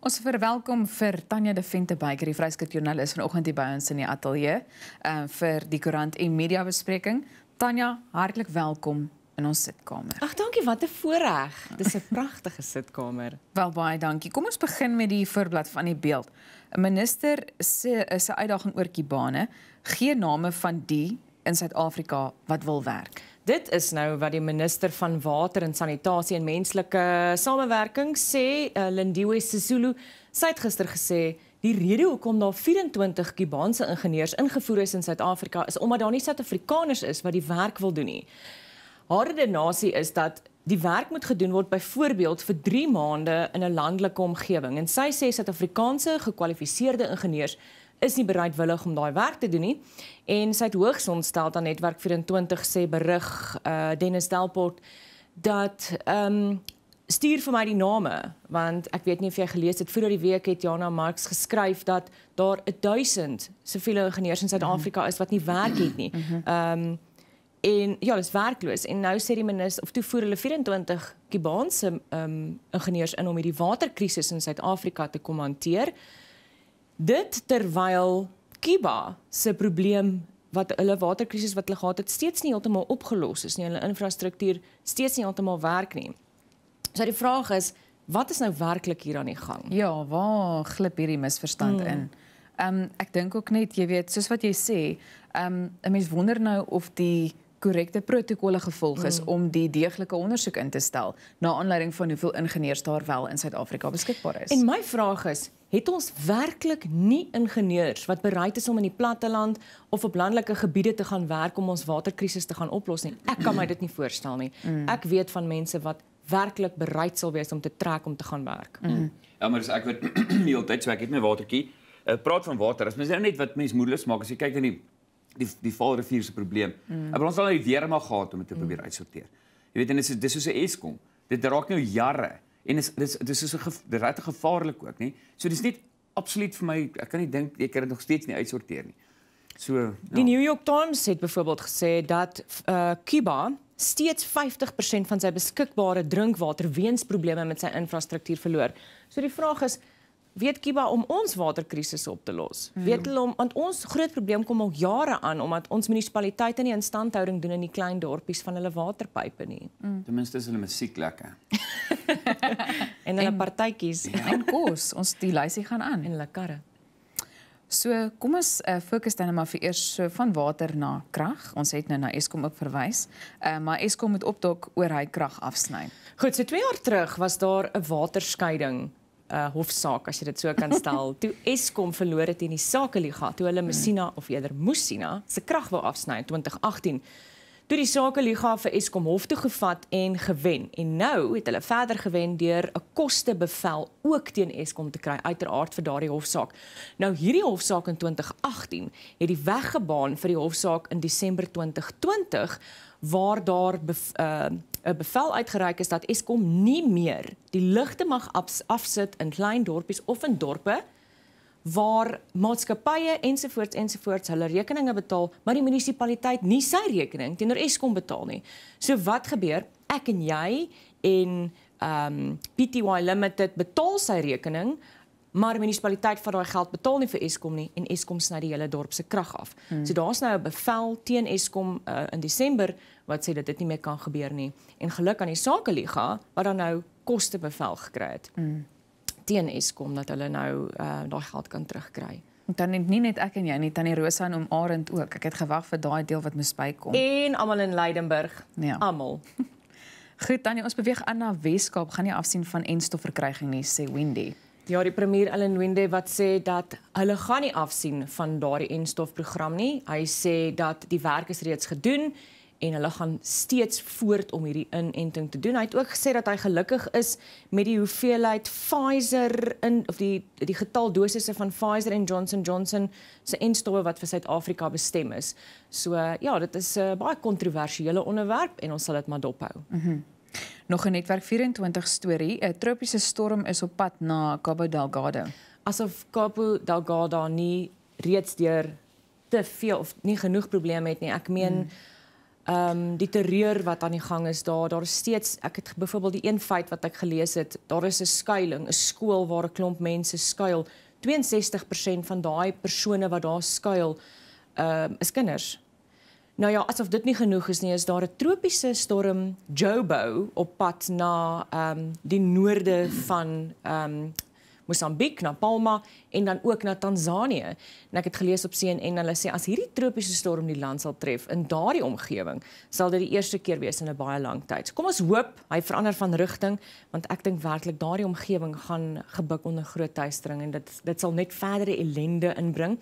Ons verwelkom vir Tanya De Vente Baker, die vryskut joernalis vanoggend hier by ons in die ateljee, um, vir die koerant en media bespreking. Tanya, hartlik welkom in ons sitkamer. Ag, dankie, wat 'n voorreg. Dis 'n pragtige sitkamer. Wel baie dankie. Kom ons begin met die voorblad van die beeld. 'n Minister se se uitdaging oor kibane, gee name van die in Suid-Afrika wat wil werk. Dit is nou wat die minister van water en sanitasie en menslike samewerking sê, eh, Lindiwe Sisulu, sy het gister gesê die rede hoekom daar 24 Kubaanse ingenieurs ingevoer is in Suid-Afrika is omdat daar nie Suid-Afrikaners is wat die werk wil doen nie. Haar redenasie is dat die werk moet gedoen word byvoorbeeld vir 3 maande in 'n landelike omgewing en sy sê Suid-Afrikaanse gekwalifiseerde ingenieurs is nie bereidwillig om daai werk te doen nie en sy het hoogs ontstel aan netwerk 24 sê berig uh Dennis Delport dat ehm um, stuur vir my die name want ek weet nie of jy gelees het vroeër die week het Jana Marx geskryf dat daar 1000 siviele ingenieurs in Suid-Afrika is wat nie werk het nie. Mhm. Mhm. Ehm um, en ja, dis werkloos en nou sê die minister of toevoer hulle 24 Kubaanse ehm um, ingenieurs in om hierdie waterkrisis in Suid-Afrika te kom hanteer. Ehm Dit terwyl Cuba se probleem wat hulle waterkrisis wat hulle gehad het steeds nie heeltemal opgelos is nie. Hulle infrastruktuur steeds nie heeltemal werk nie. So die vraag is, wat is nou werklik hier aan die gang? Ja, waar glip hierdie misverstand hmm. in? Ehm um, ek dink ook net, jy weet, soos wat jy sê, ehm um, 'n mens wonder nou of die korrekte protokolle gevolg is hmm. om die deeglike ondersoek in te stel na aanleiding van hoeveel ingenieurs daar wel in Suid-Afrika beskikbaar is. En my vraag is, het ons werklik nie ingenieurs wat bereid is om in die platteland of op landelike gebiede te gaan werk om ons waterkrisis te gaan oplos nie. Ek kan my dit nie voorstel nie. Mm. Ek weet van mense wat werklik bereid sal wees om te trek om te gaan werk. Mm. Mm. Ja, maar ek weet heeltyds ek het my watertjie. Ek eh, praat van water. As mens nou net wat mens moedeloos maak as jy kyk in die die die Vaalrivier se probleem. Mm. Ons sal nou die weer maar gehad om dit te probeer uitsorteer. Jy weet en dit is dis soos 'n Eskom. Dit raak nou jare. En dis dis dis is 'n regtig gevaarlik ook, nê? So dis net absoluut vir my, ek kan nie dink jy kan dit nog steeds nie uitsorteer nie. So ja. Die New York Times het byvoorbeeld gesê dat uh Cuba steeds 50% van sy beskikbare drinkwater weens probleme met sy infrastruktuur verloor. So die vraag is, weet Kiba om ons waterkrisis op te los. Mm. Weet hulle om want ons groot probleem kom al jare aan omdat ons munisipaliteite nie instandhouding doen in die klein dorpies van hulle waterpype nie. Mm. Ten minste is hulle musiek lekker. en hulle partytjies ja. en kos. Ons die lysie gaan aan en hulle karre. So kom ons uh, eh, fokus dan nou maar vir eers so van water na krag. Ons het nou na Eskom ook verwys. Ehm uh, maar Eskom moet opdok oor hy krag afsny. Goed, so 2 jaar terug was daar 'n waterskeiding 'n uh, eh, hofsaak as jy dit so kan stel. Toe Eskom verloor het in die Sakeliga, toe hulle Messina of eerder Musina se krag wou afsny in 2018 toe die sakeliga vir Eskom Hof toe gevat en gewen. En nou het hulle verder gewen deur 'n kostebevel ook teen Eskom te kry uiteraard vir daardie hofsaak. Nou hierdie hofsaak in 2018 het die weg gebaan vir die hofsaak in Desember 2020 waar daar eh, 'n bev uh, bevel uitgereik is dat Eskom nie meer die ligte mag afsit in klein dorpies of in dorpe waar maatskappye ensovoorts ensovoorts hulle rekeninge betaal, maar die munisipaliteit nie sy rekening teenoor Eskom betaal nie. So wat gebeur? Ek en jy en ehm um, Pty Limited betaal sy rekening, maar die munisipaliteit vir daai geld betaal nie vir Eskom nie en Eskom sny die hele dorp se krag af. Hmm. So daar's nou 'n bevel teen Eskom uh, in Desember wat sê dat dit nie meer kan gebeur nie en geluk aan die sake liga wat dan nou koste bevel gekry het. Hmm teen Eskom dat hulle nou uh, daai geld kan terugkry. Dan het nie net ek en jy nie, tannie Rosa en oom Arend ook. Ek het gewag vir daai deel wat mos bykom. En almal in Leidenburg. Ja. Almal. Goed, tannie, ons beweeg aan na Weskaap. Gaan nie afsien van enstofverkryging nie, sê Wendy. Ja, die premier Allan Wende wat sê dat hulle gaan nie afsien van daardie enstofprogram nie. Hy sê dat die werk is reeds gedoen is en hulle gaan steeds voort om hierdie inenting te doen. Hy het ook gesê dat hy gelukkig is met die hoeveelheid Pfizer in of die die getal dosisse van Pfizer en Johnson Johnson se instowwe wat vir Suid-Afrika bestem is. So ja, dit is 'n eh, baie kontroversiële onderwerp en ons sal dit maar dophou. Mm -hmm. Nog 'n netwerk 24 storie. 'n Tropiese storm is op pad na Cabo Delgado. Asof Cabo Delgado nie reeds deur te veel of nie genoeg probleme het nie. Ek meen mm ehm um, die terreur wat aan die gang is daar daar is steeds ek het byvoorbeeld die een feit wat ek gelees het daar is 'n skuilings 'n skool waar 'n klomp mense skuil 62% van daai persone wat daar skuil ehm um, is kinders nou ja asof dit nie genoeg is nie is daar 'n tropiese storm Jobo op pad na ehm um, die noorde van ehm um, Mosambiek na Palma en dan ook na Tanzanië. En ek het gelees op CNN hulle sê as hierdie tropiese storm die land sal tref in daardie omgewing sal dit die eerste keer wees in 'n baie lang tyd. Kom ons hoop hy verander van rigting want ek dink werklik daardie omgewing gaan gebuk onder groot tuistering en dit dit sal net verdere ellende inbring.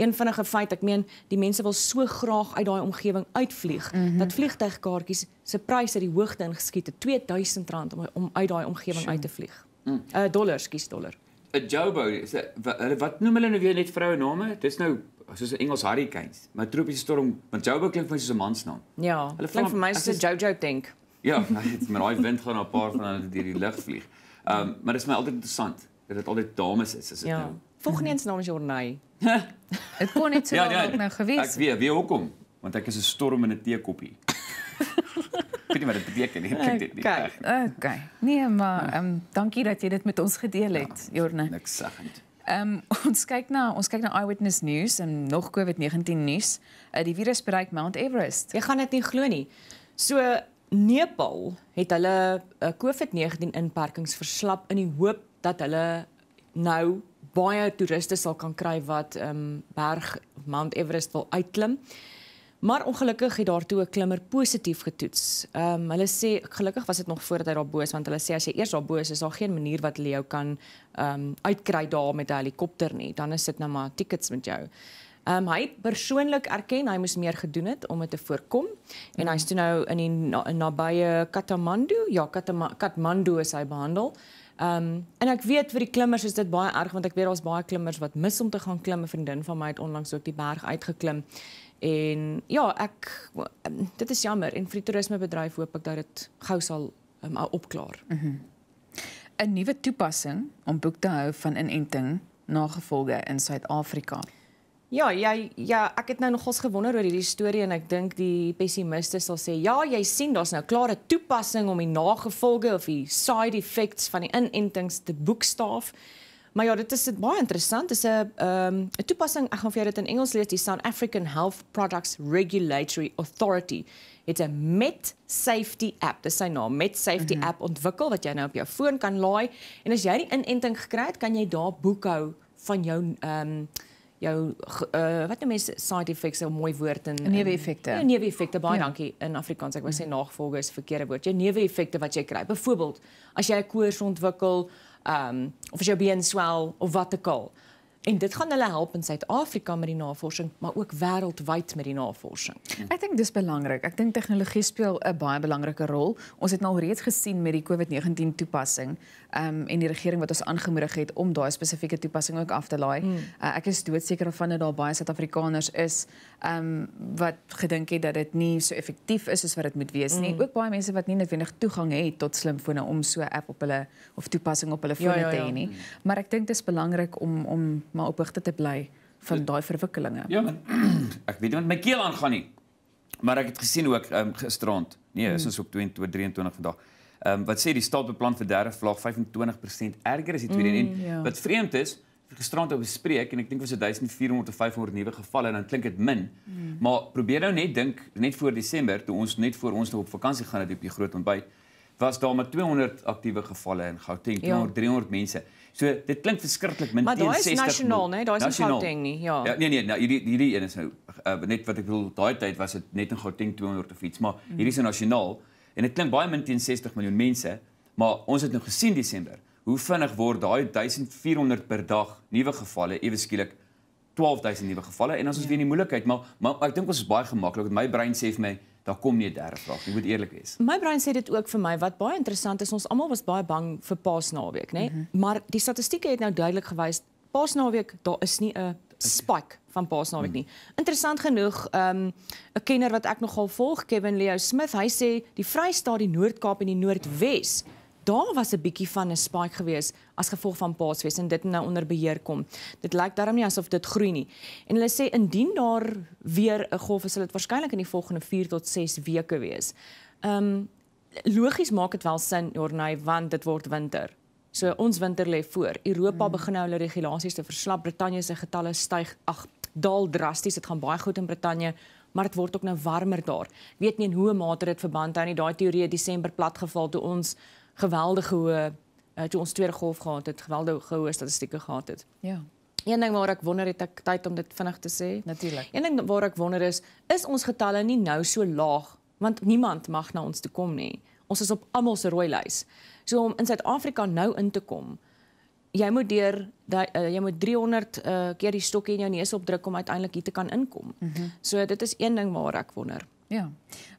Een vinnige feit, ek meen, die mense wil so graag uit daai omgewing uitvlieg mm -hmm. dat vliegtuigkaartjies se pryse die hoogte ingeskiet het, R2000 om, om uit daai omgewing sure. uit te vlieg. Mm. Uh dollars, kies dollar. 'n Jobo, is hulle wat noem hulle nou weer net vroue name? Dis nou soos 'n Engels hurricanes. Maar tropiese storm, want Jobo klink vir my soos 'n mansnaam. Ja. Hulle klink vir my soos 'n Jojo tank. Ja, net met daai wind gaan 'n paar van hulle deur die lug vlieg. Ehm, um, maar dit is my altyd interessant dat dit altyd dames is, is dit ja. nou? Volgens naam is Jornay. Dit kon net so ja, ja, ook nou gewees. Ek weet, wie hoekom? Want ek is 'n storm in 'n teekoppie. Ek weet nie wat dit beteken nie. Okay. Dit okay. okay. Nee, maar ehm um, dankie dat jy dit met ons gedeel ja, het, ja, Jorne. Niks saggend. Ehm um, ons kyk na ons kyk na eyewitness news en nog COVID-19 nuus. Uh, eh, die virus bereik Mount Everest. Jy gaan dit nie glo nie. So Nepal het hulle 'n uh, eh, COVID-19 inperkings verslap in die hoop dat hulle nou baie toeriste sal kan kry wat ehm um, berg Mount Everest wil uitklim. Maar ongelukkig het daartoe 'n klimmer positief getoets. Ehm um, hulle sê gelukkig was dit nog voordat hy daar bo is want hulle sê as jy eers daar bo is is daar geen manier wat hulle jou kan ehm um, uitkry daar met 'n helikopter nie. Dan is dit net nou maar tickets met jou. Ehm um, hy persoonlik erken hy moes meer gedoen het om dit te voorkom en mm. hy's toe nou in die nabye na Kathmandu, ja Katama, Kathmandu is hy behandel. Ehm um, en ek weet vir die klimmers is dit baie erg want ek weet daar's baie klimmers wat mis om te gaan klim. 'n Vriendin van my het onlangs ook die berg uitgeklim. En ja, ek ehm, dit is jammer en vir die toerismebedryf hoop ek dat dit gou sal ehm, um, opklaar. Mm -hmm. 'n Nuwe toepassing om boek te hou van inenting na gevolge in Suid-Afrika. Ja, ja, ja, ek het nou nogals gewonder oor hierdie storie en ek dink die pessimiste sal sê, "Ja, jy sien, daar's nou 'n klare toepassing om die nagevolge of die side effects van die inentings te boekstaaf." Maar ja, dit is dit baie interessant. Dit is 'n ehm um, 'n toepassing. Ek gaan vir jou dit in Engels lees. Die South African Health Products Regulatory Authority. Dit is 'n Met Safety app. Dit is 'n naam Met Safety mm -hmm. app ontwikkel wat jy nou op jou foon kan laai en as jy die inenting gekry het, kan jy daar boekhou van jou ehm um, jou uh, wat nou mense side effects 'n mooi woord in neeweffekte. Ja, neeweffekte baie ja. dankie in Afrikaans. Ek wou mm -hmm. sê nagevolge is verkeerde woord. Jou ja, neeweffekte wat jy kry. Byvoorbeeld, as jy 'n koors ontwikkel um, of Jobiensual, or Watekol. En dit gaan hulle help in Suid-Afrika met die navorsing, maar ook wêreldwyd met die navorsing. Ek dink dis belangrik. Ek dink tegnologie speel 'n baie belangrike rol. Ons het nou reeds gesien met die COVID-19 toepassing, ehm um, en die regering wat ons aangemoedig het om daai spesifieke toepassing ook af te laai. Mm. Uh, ek is doodseker van dat daar baie Suid-Afrikaners is ehm um, wat gedink het dat dit nie so effektief is soos wat dit moet wees nie. Mm. Ook baie mense wat nie noodwendig toegang het tot slimfone om so 'n app op hulle of toepassing op hulle ja, fone ja, ja, ja. te hê nie. Mm. Maar ek dink dis belangrik om om maar op hoogte te bly van daai verwikkelinge. Ja, man. ek weet nie wat my keel aangaan nie. Maar ek het gesien ook um, ehm, gisterond. Nee, hmm. is ons op 2023 vandag. Ehm um, wat sê die staat beplan vir derde vlak 25% erger as die tweede mm, en ja. wat vreemd is, gisterond het bespreek en ek dink was dit 1400 500 nuwe gevalle en dan klink dit min. Mm. Maar probeer nou net dink net voor Desember toe ons net voor ons op vakansie gaan het op die groot ontbyt was daar met 200 aktiewe gevalle in Gauteng, ja. 200 300 mense. So dit klink verskriklik min teen 60. Maar dit is nasionaal, nee, daai is nie Gauteng nie. Ja. ja nee nee, nou hierdie hierdie een is nou uh, net wat ek bedoel, daai tyd was dit net in Gauteng 200 of iets, maar mm. hierdie is nou nasionaal en dit klink baie min teen 60 miljoen mense, maar ons het nou gesien Desember, hoe vinnig word daai 1400 per dag nuwe gevalle ewe skielik 12000 nuwe gevalle en as ons ja. weer in die moeilikheid, maar maar ek dink ons is baie gemaklik. My brein sê vir my daar kom nie 'n derde vraag nie, moet eerlik wees. My brein sê dit ook vir my wat baie interessant is, ons almal was baie bang vir Paasnaweek, né? Mm -hmm. Maar die statistieke het nou duidelik gewys Paasnaweek daar is nie 'n spike van Paasnaweek nie. Mhm. Interessant genoeg, ehm, 'n um, kenner wat ek nogal volg, Kevin Leo Smith, hy sê die Vrystaat, die Noord-Kaap en die Noordwes mm -hmm daar was 'n bietjie van 'n spike gewees as gevolg van paasfees en dit nou onder beheer kom. Dit lyk darm nie asof dit groei nie. En hulle sê indien daar weer 'n golf is, sal dit waarskynlik in die volgende 4 tot 6 weke wees. Ehm um, logies maak dit wel sin, Jorney, want dit word winter. So ons winter lê voor. Europa hmm. begin nou hulle regulasies te verslap. Brittanje se getalle styg, ag, daal drasties. Dit gaan baie goed in Brittanje, maar dit word ook nou warmer daar. Ek weet nie in hoe mate dit verband hou nie. Daai teorie het Desember platgeval toe ons geweldige hoë uh, toe ons tweede golf gehad het, geweldige hoë statistieke gehad het. Ja. Een ding waar ek wonder het ek tyd om dit vinnig te sê. Natuurlik. Een ding waar ek wonder is, is ons getalle nie nou so laag want niemand mag na ons toe kom nie. Ons is op almal se rooi lys. So om in Suid-Afrika nou in te kom, jy moet deur uh, jy moet 300 uh, eh, keer die stokkie in jou neus opdruk om uiteindelik hier te kan inkom. Mm -hmm. So dit is een ding waar ek wonder. Ja.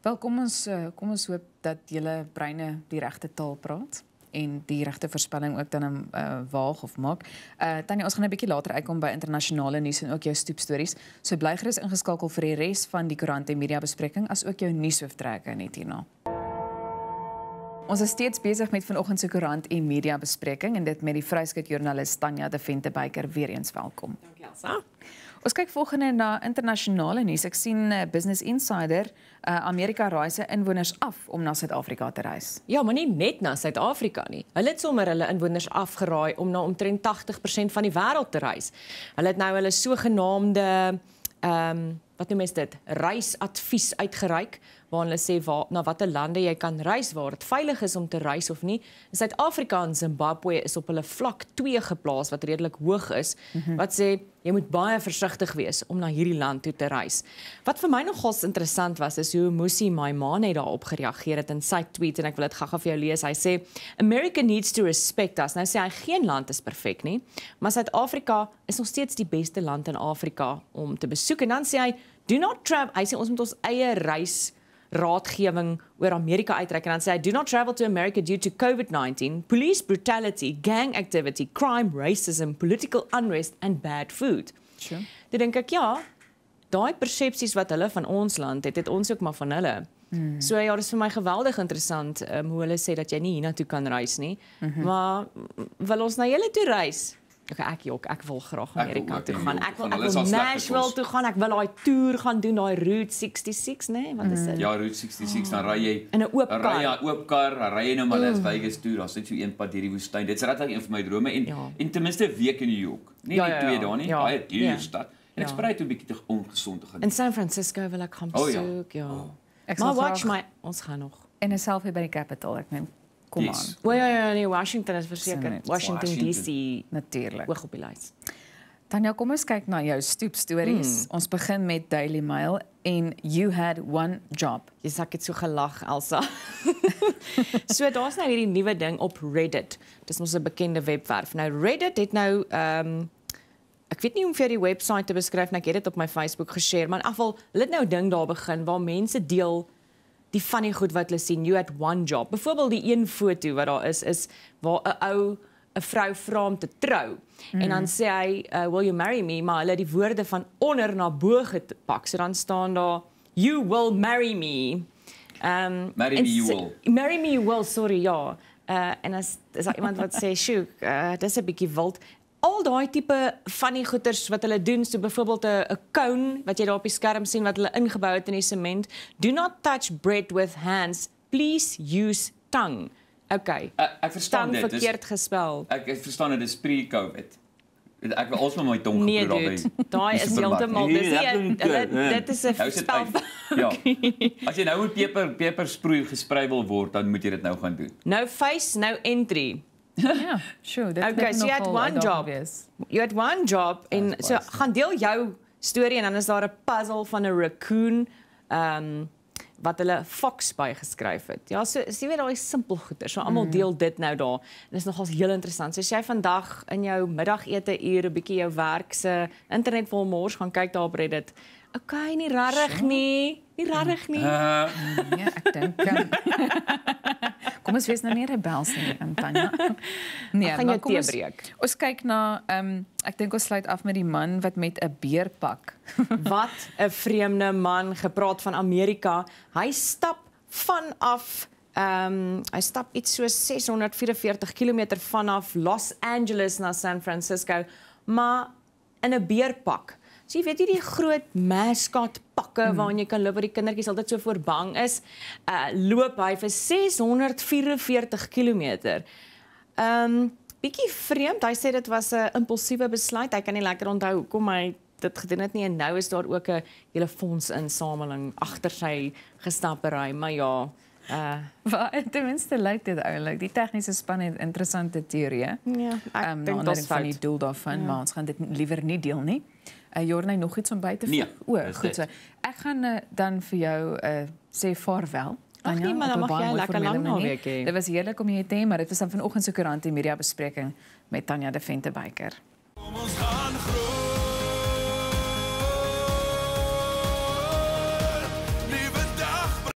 Wel kom ons eh, kom ons hoop dat julle breine die regte taal praat en die regte voorspelling ook dan 'n uh, eh, waag of maak. Uh Tannie, ons gaan 'n bietjie later uitkom by internasionale nuus en ook jou stoep stories. So bly gerus ingeskakel vir die res van die koerant en media bespreking as ook jou nuushooftrekke net hierna. Ons is steeds besig met vanoggend se koerant en media bespreking en dit met die Vryskut joernalis Tanya De Ventebeyker weer eens welkom. Dankie Elsa. Ons kyk volgende na internasionale nuus. Ek sien eh, Business Insider, uh, Amerika raai se inwoners af om na Suid-Afrika te reis. Ja, maar nie net na Suid-Afrika nie. Hulle het sommer hulle inwoners afgeraai om na omtrent 80% van die wêreld te reis. Hulle het nou hulle sogenaamde ehm um, wat noem jy dit? reisadvies uitgereik waar hulle sê waar na watter lande jy kan reis waar dit veilig is om te reis of nie. In Suid-Afrika en Zimbabwe is op hulle vlak 2 geplaas wat redelik hoog is. Mm -hmm. Wat sê jy moet baie versigtig wees om na hierdie land toe te reis. Wat vir my nogal interessant was is hoe Musi Maimane daarop gereageer het in sy tweet en ek wil dit gaga vir jou lees. Hy sê America needs to respect us. Nou sê hy geen land is perfek nie, maar Suid-Afrika is nog steeds die beste land in Afrika om te besoek en dan sê hy do not travel. Hy sê ons moet ons eie reis raadgewing oor Amerika uitreik en dan sê hy do not travel to America due to COVID-19, police brutality, gang activity, crime, racism, political unrest and bad food. Sure. Dit dink ek ja. Daai persepsies wat hulle van ons land het, het ons ook maar van hulle. Mm. So ja, dis vir my geweldig interessant um, hoe hulle sê dat jy nie hiernatoe kan reis nie. Mhm. Mm -hmm. Maar wil ons na julle toe reis? Okay, ek ook, ek wil graag Amerika toe gaan. Ek wil ek wil Nashville toe gaan. Ek wil daai toer gaan doen, daai Route 66, nê? Nee? Wat is mm. dit? Mm. Ja, Route 66, oh. dan ry jy in 'n oop kar. Ry jy 'n oop kar, ry jy nou maar net mm. Vegas toe. Daar's net so een pad hierdie woestyn. Dit's regtig een van my drome en ja. en ten minste 'n week in New York. Nie ja, ja, ja. twee ja. dae nie, ja. baie duur ja. stad. En ek ja. sprei toe 'n bietjie te ongesond te gaan. In San Francisco wil ek kom soek, oh, ja. ja. Oh. Maar watch my ons gaan nog. En 'n selfie by die Capitol, ek neem kom aan. O ja, ja ja nee, Washington is verseker. Washington DC natuurlik. Hoog op die lys. Dan ja, kom ons kyk na jou stoep stories. Hmm. Ons begin met Daily Mail en you had one job. Jy sê ek het so gelag Elsa. so daar's nou hierdie nuwe ding op Reddit. Dis mos 'n bekende webwerf. Nou Reddit het nou ehm um, Ek weet nie hoe om vir die webwerf te beskryf nie. Ek het dit op my Facebook geshare, maar in afval, hulle het nou 'n ding daar begin waar mense deel die van die goed wat hulle sien you at one job. Byvoorbeeld die een foto wat daar is is waar 'n ou 'n vrou vra om te trou. Mm. En dan sê hy, uh, "Will you marry me?" maar hulle die woorde van onder na bo gepak. So dan staan daar, "You will marry me." Um marry me you will. Marry me you will, sorry, ja. Uh en as is daar iemand wat sê, "Sjoe, uh, dis 'n bietjie wild." al daai tipe van die goeders wat hulle doen so byvoorbeeld 'n 'n cone wat jy daar op die skerm sien wat hulle ingebou het in die sement do not touch bread with hands please use tongue okay uh, ek verstaan tongue dit is verkeerd gespel ek, ek verstaan dit is pre-covid ek wil alsvoor my tong nee, gebruik daai daai is heeltemal nee, dis nee, nee, nee, dit, dit is 'n nou spel ja okay. as jy nou met peper peper sproei gesprei wil word dan moet jy dit nou gaan doen nou face nou entry yeah, ja, sure. That's okay, so you had one job. Obvious. You had one job in so gaan deel jou storie en dan is daar 'n puzzle van 'n raccoon ehm um, wat hulle fox by geskryf het. Ja, so is jy weet daai simpel goeie. So almal mm. deel dit nou daar. En dit is nogals heel interessant. So as jy vandag in jou middagete ure 'n bietjie jou werk se internet vol mors gaan kyk daar op Reddit okay, nie rarig so? nie. Nie rarig nie. Uh, nee, ek dink. Eh, kom ons wees nou nie rebels nie, Antanya. Nee, gaan jou tee breek. Ons kyk na ehm um, ek dink ons sluit af met die man wat met 'n beerpak. wat 'n vreemde man gepraat van Amerika. Hy stap vanaf Ehm um, hy stap iets so 644 km vanaf Los Angeles na San Francisco maar in 'n beerpak. So jy weet jy die groot mascot pakke mm. waarin jy kan loop waar die kindertjies altyd so voor bang is. Uh loop hy vir 644 km. Um bietjie vreemd. Hy sê dit was 'n impulsiewe besluit. Hy kan nie lekker onthou hoekom hy dit gedoen het nie en nou is daar ook 'n hele fonds insameling agter sy gestapery, maar ja. Uh, maar eh, ten minste lyk dit eintlik die tegniese span het interessante teorieë. Ja, ek um, dink dit is van die doel daarvan, ja. maar ons gaan dit liewer nie deel nie. Uh Uh, eh, Jorne, nog iets om bij te vinden? Nee, o, goed so. Ek gaan uh, dan voor jou zeggen uh, vaarwel. Ach nee, maar dan mag jij lekker lang nog week heen. Dat was heerlijk om je te heen, maar het was dan vanochtend zo'n krant in media bespreking met Tanja de Vinterbijker. Kom ons gaan